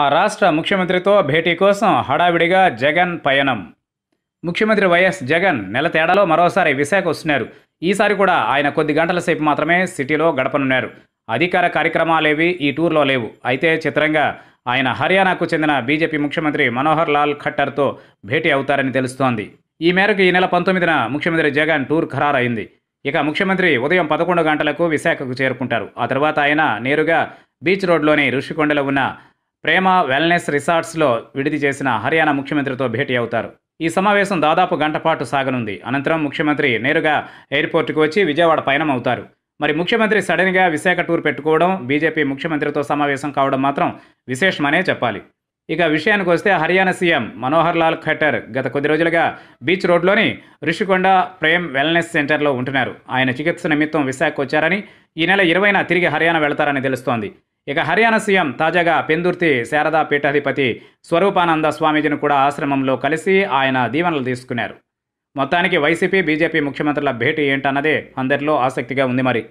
ఆ రాష్ట్ర ముఖ్యమంత్రితో భేటీ కోసం హడావిడిగా జగన్ పయనం ముఖ్యమంత్రి వైఎస్ జగన్ నెల తేడాలో మరోసారి విశాఖ వస్తున్నారు ఈసారి కూడా ఆయన కొద్ది గంటల సేపు మాత్రమే సిటీలో గడపనున్నారు అధికార కార్యక్రమాలేవి ఈ టూర్లో లేవు అయితే చిత్రంగా ఆయన హర్యానాకు చెందిన బీజేపీ ముఖ్యమంత్రి మనోహర్ లాల్ ఖట్టర్తో భేటీ అవుతారని తెలుస్తోంది ఈ మేరకు ఈ నెల పంతొమ్మిదిన ముఖ్యమంత్రి జగన్ టూర్ ఖరారైంది ఇక ముఖ్యమంత్రి ఉదయం పదకొండు గంటలకు విశాఖకు చేరుకుంటారు ఆ తర్వాత ఆయన నేరుగా బీచ్ రోడ్లోని ఋషికొండలో ఉన్న ప్రేమ వెల్నెస్ రిసార్ట్స్లో విడిది చేసిన హర్యానా ముఖ్యమంత్రితో భేటీ అవుతారు ఈ సమావేశం దాదాపు గంటపాటు సాగనుంది అనంతరం ముఖ్యమంత్రి నేరుగా ఎయిర్పోర్టుకు వచ్చి విజయవాడ పయనమవుతారు మరి ముఖ్యమంత్రి సడన్గా విశాఖ టూర్ పెట్టుకోవడం బీజేపీ ముఖ్యమంత్రితో సమావేశం కావడం మాత్రం విశేషమనే చెప్పాలి ఇక విషయానికి వస్తే హర్యానా సీఎం మనోహర్ లాల్ ఖట్టర్ గత కొద్ది రోజులుగా బీచ్ రోడ్లోని రిషికొండ ప్రేమ్ వెల్నెస్ సెంటర్లో ఉంటున్నారు ఆయన చికిత్స నిమిత్తం విశాఖకు వచ్చారని ఈ నెల ఇరవైన తిరిగి హర్యానా వెళతారని తెలుస్తోంది ఇక హర్యానా సీఎం తాజాగా పెందుర్తి శారదా పీఠాధిపతి స్వరూపానంద స్వామీజీని కూడా ఆశ్రమంలో కలిసి ఆయన దీవెనలు తీసుకున్నారు మొత్తానికి వైసీపీ బీజేపీ ముఖ్యమంత్రుల భేటీ ఏంటన్నదే అందరిలో ఆసక్తిగా ఉంది మరి